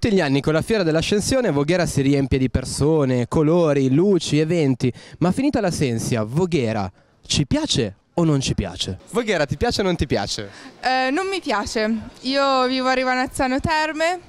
tutti gli anni con la fiera dell'ascensione Voghera si riempie di persone, colori, luci, eventi, ma finita la sensia, Voghera ci piace o non ci piace? Voghera ti piace o non ti piace? Eh, non mi piace, io vivo a Rivanazzano Terme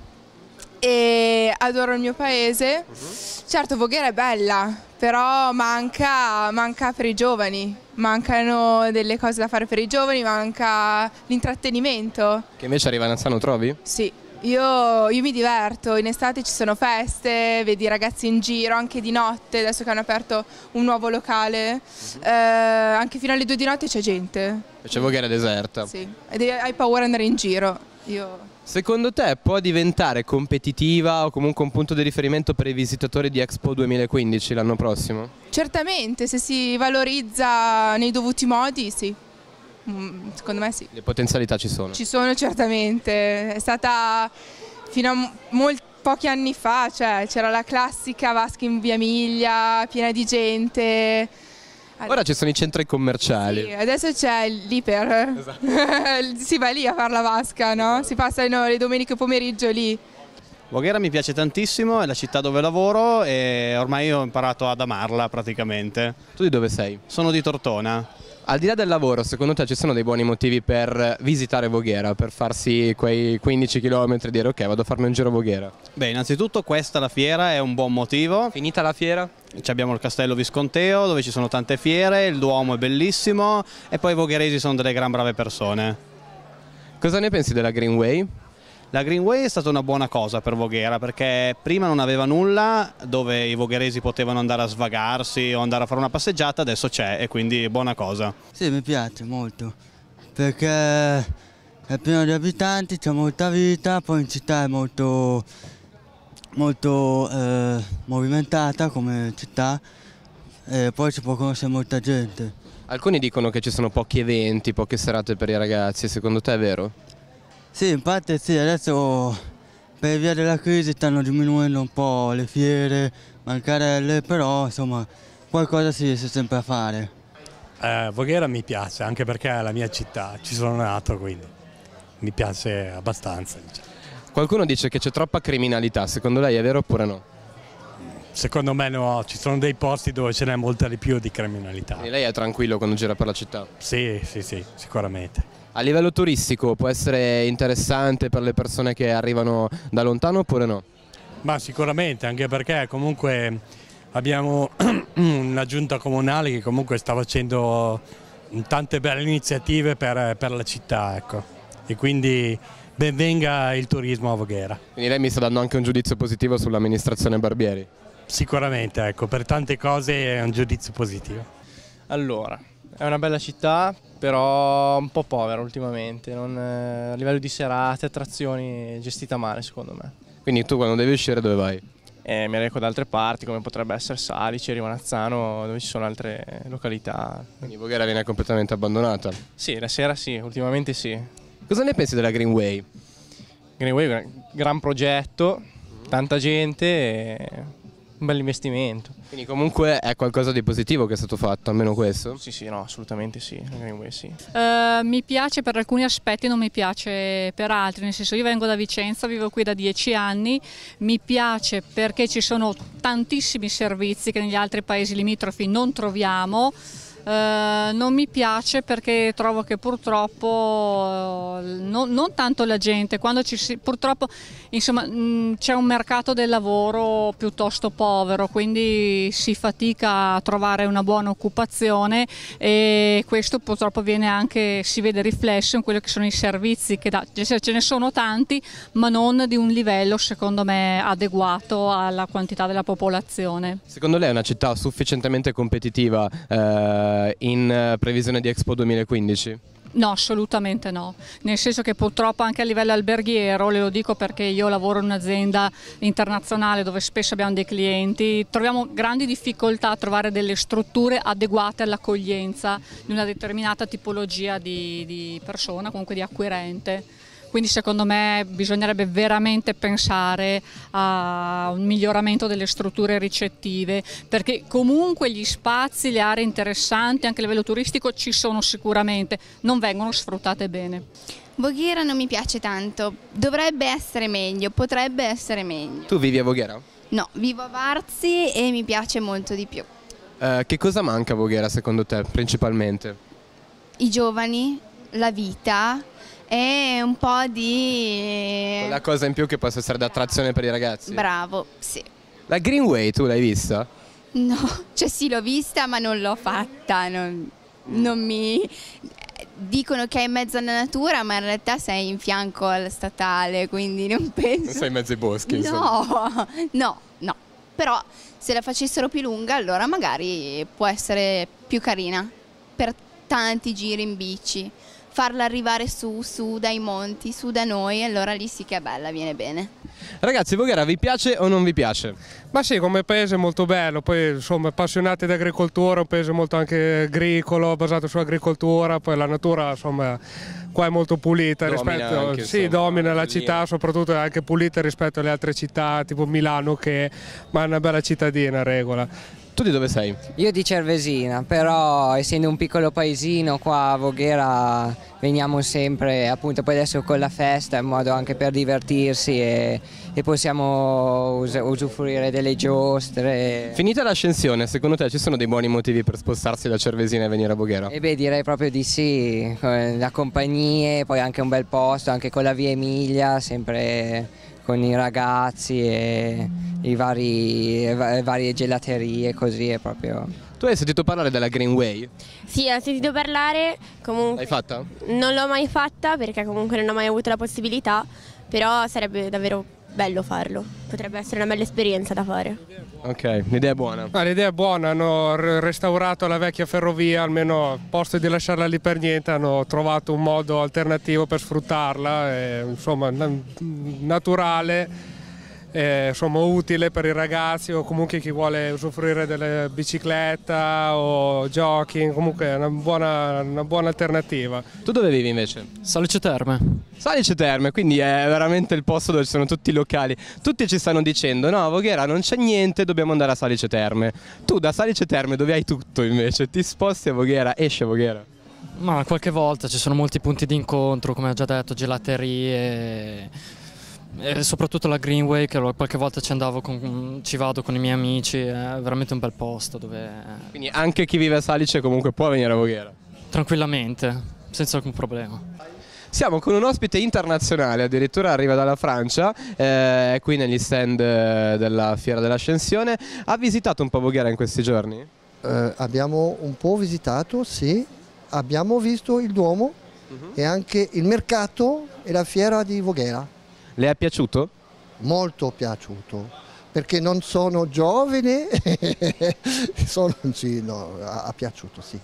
e adoro il mio paese. Uh mhm. -huh. Certo Voghera è bella, però manca, manca per i giovani, mancano delle cose da fare per i giovani, manca l'intrattenimento. Che invece a Rivanazzano trovi? Sì. Io, io, mi diverto, in estate ci sono feste, vedi i ragazzi in giro anche di notte, adesso che hanno aperto un nuovo locale, uh -huh. eh, anche fino alle due di notte c'è gente. Dicevo che era deserta. Sì, e hai paura di andare in giro. Io... Secondo te può diventare competitiva o comunque un punto di riferimento per i visitatori di Expo 2015 l'anno prossimo? Certamente, se si valorizza nei dovuti modi, sì. Mm, secondo me sì. Le potenzialità ci sono? Ci sono certamente, è stata fino a molti pochi anni fa, cioè c'era la classica vasca in via Miglia, piena di gente. Adesso... Ora ci sono i centri commerciali. Sì, adesso c'è l'Iper, esatto. si va lì a fare la vasca, no? Esatto. Si passano le domeniche pomeriggio lì. Voghera mi piace tantissimo, è la città dove lavoro e ormai ho imparato ad amarla praticamente. Tu di dove sei? Sono di Tortona. Al di là del lavoro, secondo te ci sono dei buoni motivi per visitare Voghera, per farsi quei 15 km e dire ok vado a farmi un giro a Voghera? Beh, innanzitutto questa la fiera è un buon motivo. Finita la fiera? Ci abbiamo il castello Visconteo dove ci sono tante fiere, il Duomo è bellissimo e poi i vogheresi sono delle gran brave persone. Cosa ne pensi della Greenway? La Greenway è stata una buona cosa per Voghera perché prima non aveva nulla dove i vogheresi potevano andare a svagarsi o andare a fare una passeggiata, adesso c'è e quindi è buona cosa. Sì, mi piace molto perché è pieno di abitanti, c'è molta vita, poi in città è molto, molto eh, movimentata come città e poi si può conoscere molta gente. Alcuni dicono che ci sono pochi eventi, poche serate per i ragazzi, secondo te è vero? Sì, in parte sì, adesso per via della crisi stanno diminuendo un po' le fiere, mancarelle, però insomma qualcosa si riesce sempre a fare. Eh, Voghera mi piace, anche perché è la mia città, ci sono nato quindi mi piace abbastanza. Diciamo. Qualcuno dice che c'è troppa criminalità, secondo lei è vero oppure no? Secondo me no, ci sono dei posti dove ce n'è molta di più di criminalità. E lei è tranquillo quando gira per la città? Sì, sì, sì, sicuramente. A livello turistico può essere interessante per le persone che arrivano da lontano oppure no? Ma sicuramente, anche perché comunque abbiamo una giunta comunale che comunque sta facendo tante belle iniziative per, per la città, ecco. E quindi benvenga il turismo a Voghera. Quindi lei mi sta dando anche un giudizio positivo sull'amministrazione Barbieri? Sicuramente, ecco, per tante cose è un giudizio positivo. Allora, è una bella città, però un po' povera ultimamente, non, eh, a livello di serate, attrazioni gestita male secondo me. Quindi tu quando devi uscire dove vai? Eh, mi reco da altre parti come potrebbe essere Salice, Rivanazzano, dove ci sono altre eh, località. Quindi Voghera viene completamente abbandonata? Sì, la sera sì, ultimamente sì. Cosa ne pensi della Greenway? Greenway è un gran progetto, tanta gente... E un bel investimento. Quindi comunque è qualcosa di positivo che è stato fatto, almeno questo? Sì, sì, no, assolutamente sì. sì. Uh, mi piace per alcuni aspetti, non mi piace per altri, nel senso io vengo da Vicenza, vivo qui da dieci anni, mi piace perché ci sono tantissimi servizi che negli altri paesi limitrofi non troviamo, eh, non mi piace perché trovo che purtroppo eh, no, non tanto la gente, quando ci si, purtroppo mm, c'è un mercato del lavoro piuttosto povero, quindi si fatica a trovare una buona occupazione e questo purtroppo viene anche, si vede riflesso in quello che sono i servizi, che da, cioè, ce ne sono tanti ma non di un livello secondo me adeguato alla quantità della popolazione. Secondo lei è una città sufficientemente competitiva? Eh eh, in eh, previsione di Expo 2015? No, assolutamente no, nel senso che purtroppo anche a livello alberghiero, le lo dico perché io lavoro in un'azienda internazionale dove spesso abbiamo dei clienti, troviamo grandi difficoltà a trovare delle strutture adeguate all'accoglienza di una determinata tipologia di, di persona, comunque di acquirente quindi secondo me bisognerebbe veramente pensare a un miglioramento delle strutture ricettive perché comunque gli spazi, le aree interessanti anche a livello turistico ci sono sicuramente, non vengono sfruttate bene. Voghera non mi piace tanto, dovrebbe essere meglio, potrebbe essere meglio. Tu vivi a Voghera? No, vivo a Varzi e mi piace molto di più. Eh, che cosa manca a Voghera secondo te principalmente? I giovani, la vita, e un po' di... Eh, la cosa in più che possa essere d'attrazione per i ragazzi. Bravo, sì. La Greenway tu l'hai vista? No, cioè sì l'ho vista ma non l'ho fatta, non, non mi dicono che è in mezzo alla natura, ma in realtà sei in fianco alla statale, quindi non penso. Non sei in mezzo ai boschi, no, insomma. No, no, Però se la facessero più lunga, allora magari può essere più carina per tanti giri in bici farla arrivare su, su dai monti, su da noi, allora lì sì che è bella, viene bene. Ragazzi, Voghera vi piace o non vi piace? Ma sì, come paese è molto bello, poi insomma appassionati di agricoltura, un paese molto anche agricolo, basato sull'agricoltura, poi la natura insomma qua è molto pulita domina rispetto, anche, sì, insomma, domina la città, eh. soprattutto è anche pulita rispetto alle altre città, tipo Milano che ma è una bella cittadina a regola. Tu di dove sei? Io di Cervesina, però essendo un piccolo paesino qua a Voghera veniamo sempre, appunto poi adesso con la festa è un modo anche per divertirsi e, e possiamo us- usufruire delle giostre. Finita l'ascensione, secondo te ci sono dei buoni motivi per spostarsi da Cervesina e venire a Voghera? E eh beh direi proprio di sì, la compagnia, poi anche un bel posto, anche con la via Emilia, sempre con i ragazzi e le vari, varie gelaterie così è proprio... Tu hai sentito parlare della Greenway? Sì, ho sentito parlare, comunque... L'hai fatta? Non l'ho mai fatta perché comunque non ho mai avuto la possibilità, però sarebbe davvero bello farlo, potrebbe essere una bella esperienza da fare. Ok, l'idea è buona. Ah, l'idea è buona, hanno restaurato la vecchia ferrovia, almeno a posto di lasciarla lì per niente hanno trovato un modo alternativo per sfruttarla, e, insomma naturale eh, insomma, utile per i ragazzi o comunque chi vuole usufruire della bicicletta o jogging, comunque è una buona, una buona alternativa. Tu dove vivi invece? Salice Terme. Salice Terme, quindi è veramente il posto dove ci sono tutti i locali. Tutti ci stanno dicendo, no Voghera non c'è niente, dobbiamo andare a Salice Terme. Tu da Salice Terme dove hai tutto invece? Ti sposti a Voghera, esce a Voghera. Ma qualche volta ci sono molti punti di incontro, come ho già detto, gelaterie, e soprattutto la Greenway che qualche volta ci, con, ci vado con i miei amici, è veramente un bel posto dove... Eh, Quindi anche chi vive a Salice comunque può venire a Voghera? Tranquillamente, senza alcun problema. Siamo con un ospite internazionale, addirittura arriva dalla Francia, eh, è qui negli stand eh, della Fiera dell'Ascensione. Ha visitato un po' Voghera in questi giorni? Eh, abbiamo un po' visitato, sì. Abbiamo visto il Duomo uh mhm. -huh. e anche il mercato e la fiera di Voghera. Le è piaciuto? Molto piaciuto perché non sono giovane, sono, sì, no, ha, piaciuto, sì.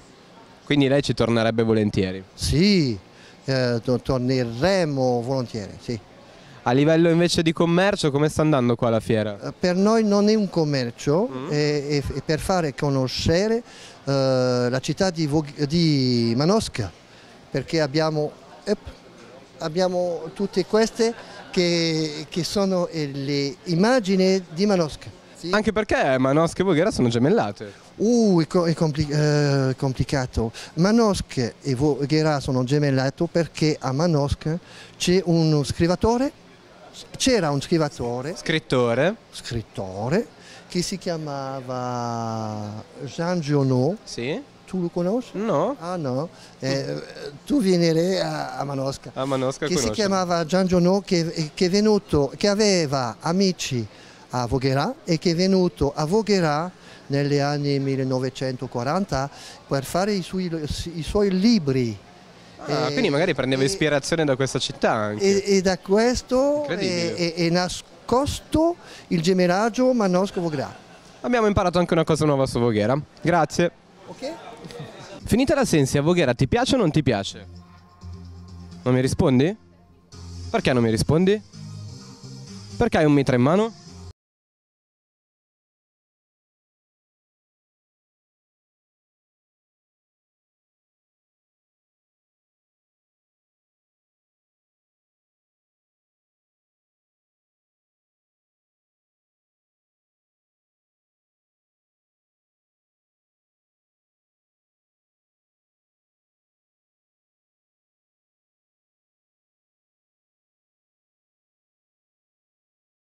Quindi lei ci tornerebbe volentieri? Sì, eh, torneremo volentieri, sì. A livello invece di commercio, come sta andando qua la fiera? Eh, per noi non è un commercio, mm. è, è, è, per fare conoscere eh, la città di, di, Manosca, perché abbiamo, eh, abbiamo tutte queste che, che sono eh, le immagini di Manosca. Sì. Anche perché Manosca e Voghera sono gemellate. Uh, è, compli eh, complicato. Manosca e Voghera sono gemellate perché a Manosca c'è uno scrivatore, c'era un scrivatore. Scrittore. Scrittore che si chiamava Jean Giono. Sì tu lo conosci? No. Ah no, eh, eh tu vieni a, a, Manosca. A Manosca Che conosco. si chiamava Gian Gionò che, eh, che, venuto, che aveva amici a Voghera e che è venuto a Voghera negli anni 1940 per fare i suoi, i suoi libri. Ah, eh, quindi magari prendeva e, ispirazione da questa città e, e, da questo è, nascosto il gemellaggio Manosco-Voghera. Abbiamo imparato anche una cosa nuova su Voghera. Grazie. Ok. Finita la sensi a Voghera ti piace o non ti piace? Non mi rispondi? Perché non mi rispondi? Perché hai un mitra in mano?